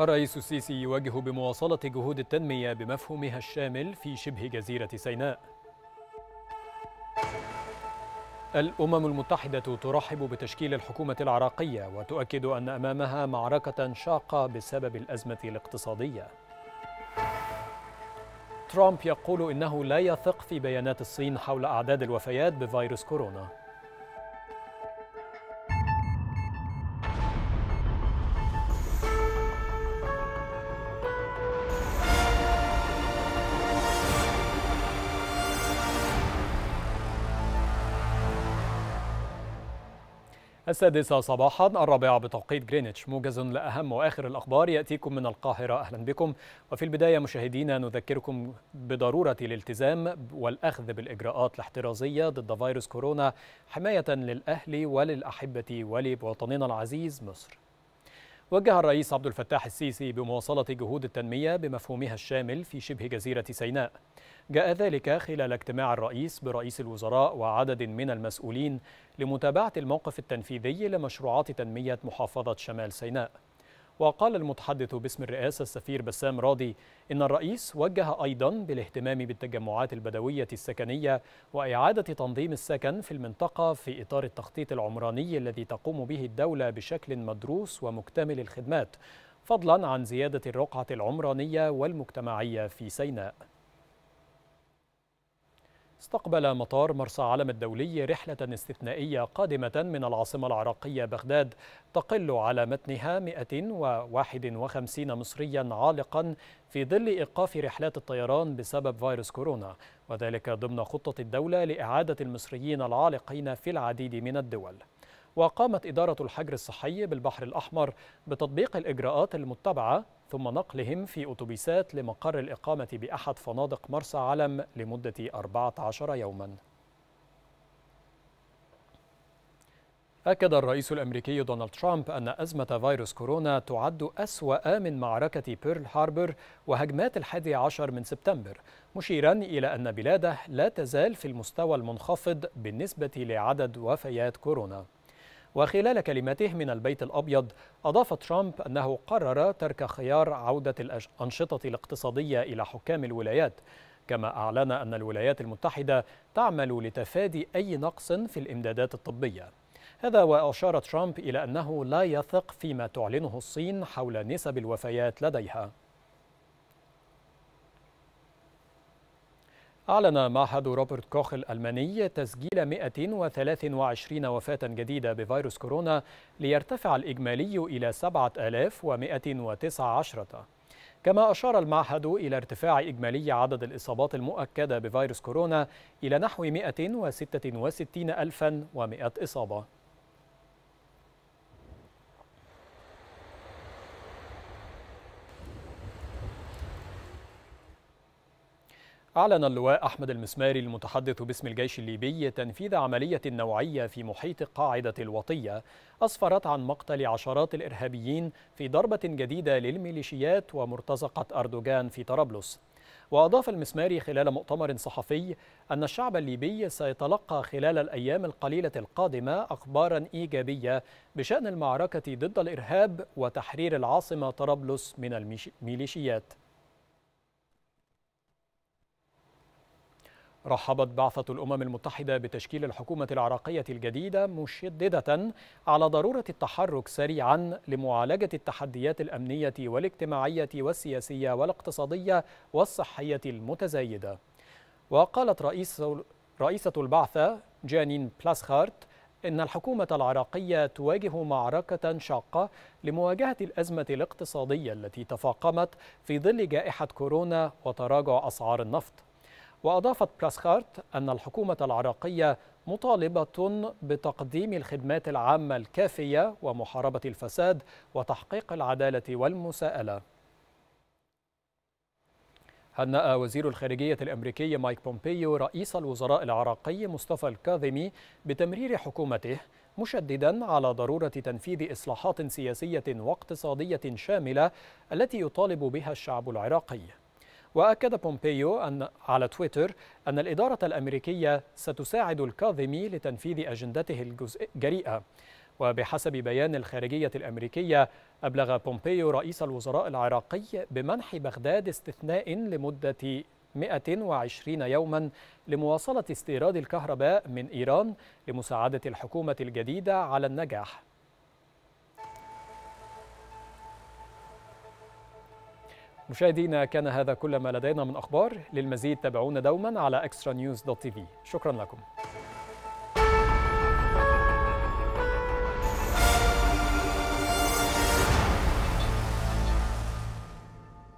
الرئيس السيسي يواجه بمواصلة جهود التنمية بمفهومها الشامل في شبه جزيرة سيناء الأمم المتحدة ترحب بتشكيل الحكومة العراقية وتؤكد أن أمامها معركة شاقة بسبب الأزمة الاقتصادية ترامب يقول إنه لا يثق في بيانات الصين حول أعداد الوفيات بفيروس كورونا السادسة صباحا الرابعة بتوقيت جرينتش موجز لأهم وآخر الأخبار يأتيكم من القاهرة أهلا بكم وفي البداية مشاهدينا نذكركم بضرورة الالتزام والأخذ بالإجراءات الاحترازية ضد فيروس كورونا حماية للأهل وللأحبة ولوطننا العزيز مصر وجه الرئيس عبد الفتاح السيسي بمواصلة جهود التنمية بمفهومها الشامل في شبه جزيرة سيناء. جاء ذلك خلال اجتماع الرئيس برئيس الوزراء وعدد من المسؤولين لمتابعة الموقف التنفيذي لمشروعات تنمية محافظة شمال سيناء. وقال المتحدث باسم الرئاسة السفير بسام راضي إن الرئيس وجه أيضا بالاهتمام بالتجمعات البدوية السكنية وإعادة تنظيم السكن في المنطقة في إطار التخطيط العمراني الذي تقوم به الدولة بشكل مدروس ومكتمل الخدمات فضلا عن زيادة الرقعة العمرانية والمجتمعية في سيناء استقبل مطار مرسى علم الدولي رحلة استثنائية قادمة من العاصمة العراقية بغداد تقل على متنها 151 مصريا عالقا في ظل إيقاف رحلات الطيران بسبب فيروس كورونا وذلك ضمن خطة الدولة لإعادة المصريين العالقين في العديد من الدول وقامت إدارة الحجر الصحي بالبحر الأحمر بتطبيق الإجراءات المتبعة ثم نقلهم في أتوبيسات لمقر الإقامة بأحد فنادق مرسى علم لمدة 14 يوماً أكد الرئيس الأمريكي دونالد ترامب أن أزمة فيروس كورونا تعد أسوأ من معركة بيرل هاربر وهجمات الحادي عشر من سبتمبر مشيرا إلى أن بلاده لا تزال في المستوى المنخفض بالنسبة لعدد وفيات كورونا وخلال كلمته من البيت الأبيض أضاف ترامب أنه قرر ترك خيار عودة الأنشطة الاقتصادية إلى حكام الولايات كما أعلن أن الولايات المتحدة تعمل لتفادي أي نقص في الإمدادات الطبية هذا وأشار ترامب إلى أنه لا يثق فيما تعلنه الصين حول نسب الوفيات لديها أعلن معهد روبرت كوخ الألماني تسجيل 123 وفاة جديدة بفيروس كورونا ليرتفع الإجمالي إلى 7119 كما أشار المعهد إلى ارتفاع إجمالي عدد الإصابات المؤكدة بفيروس كورونا إلى نحو 166 ألفا ومئة إصابة أعلن اللواء أحمد المسماري المتحدث باسم الجيش الليبي تنفيذ عملية نوعية في محيط قاعدة الوطية أسفرت عن مقتل عشرات الإرهابيين في ضربة جديدة للميليشيات ومرتزقة أردوغان في طرابلس وأضاف المسماري خلال مؤتمر صحفي أن الشعب الليبي سيتلقى خلال الأيام القليلة القادمة أخبارا إيجابية بشأن المعركة ضد الإرهاب وتحرير العاصمة طرابلس من الميليشيات رحبت بعثة الأمم المتحدة بتشكيل الحكومة العراقية الجديدة مشددة على ضرورة التحرك سريعا لمعالجة التحديات الأمنية والاجتماعية والسياسية والاقتصادية والصحية المتزايدة وقالت رئيس رئيسة البعثة جانين بلاسخارت إن الحكومة العراقية تواجه معركة شاقة لمواجهة الأزمة الاقتصادية التي تفاقمت في ظل جائحة كورونا وتراجع أسعار النفط وأضافت بلاسخارت أن الحكومة العراقية مطالبة بتقديم الخدمات العامة الكافية ومحاربة الفساد وتحقيق العدالة والمساءلة هنأ وزير الخارجية الأمريكي مايك بومبيو رئيس الوزراء العراقي مصطفى الكاظمي بتمرير حكومته مشددا على ضرورة تنفيذ إصلاحات سياسية واقتصادية شاملة التي يطالب بها الشعب العراقي وأكد بومبيو أن على تويتر أن الإدارة الأمريكية ستساعد الكاظمي لتنفيذ أجندته الجريئة وبحسب بيان الخارجية الأمريكية أبلغ بومبيو رئيس الوزراء العراقي بمنح بغداد استثناء لمدة 120 يوما لمواصلة استيراد الكهرباء من إيران لمساعدة الحكومة الجديدة على النجاح مشاهدينا كان هذا كل ما لدينا من أخبار للمزيد تابعونا دوما على extranews.tv شكرا لكم